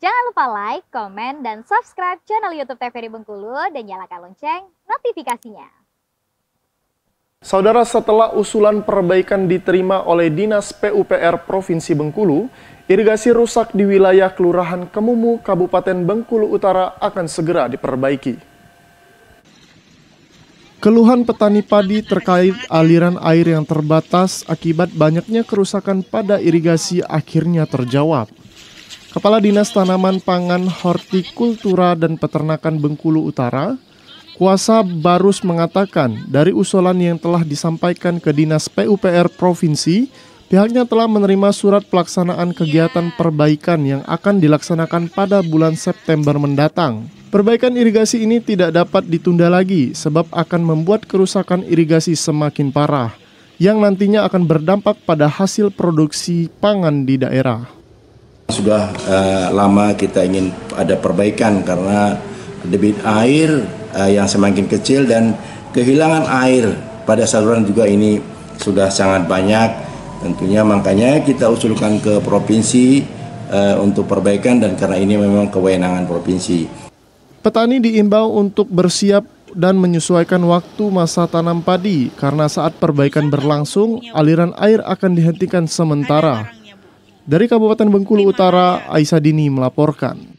Jangan lupa like, komen, dan subscribe channel YouTube TVRI Bengkulu dan nyalakan lonceng notifikasinya. Saudara, setelah usulan perbaikan diterima oleh Dinas PUPR Provinsi Bengkulu, irigasi rusak di wilayah Kelurahan Kemumu, Kabupaten Bengkulu Utara akan segera diperbaiki. Keluhan petani padi terkait aliran air yang terbatas akibat banyaknya kerusakan pada irigasi akhirnya terjawab. Kepala Dinas Tanaman Pangan Hortikultura dan Peternakan Bengkulu Utara, Kuasa Barus mengatakan, dari usulan yang telah disampaikan ke Dinas PUPR Provinsi, pihaknya telah menerima surat pelaksanaan kegiatan perbaikan yang akan dilaksanakan pada bulan September mendatang. Perbaikan irigasi ini tidak dapat ditunda lagi sebab akan membuat kerusakan irigasi semakin parah yang nantinya akan berdampak pada hasil produksi pangan di daerah. Sudah uh, lama kita ingin ada perbaikan karena debit air uh, yang semakin kecil dan kehilangan air pada saluran juga ini sudah sangat banyak. Tentunya makanya kita usulkan ke provinsi uh, untuk perbaikan dan karena ini memang kewenangan provinsi. Petani diimbau untuk bersiap dan menyesuaikan waktu masa tanam padi karena saat perbaikan berlangsung aliran air akan dihentikan sementara. Dari Kabupaten Bengkulu Utara, Aisyah Dini melaporkan.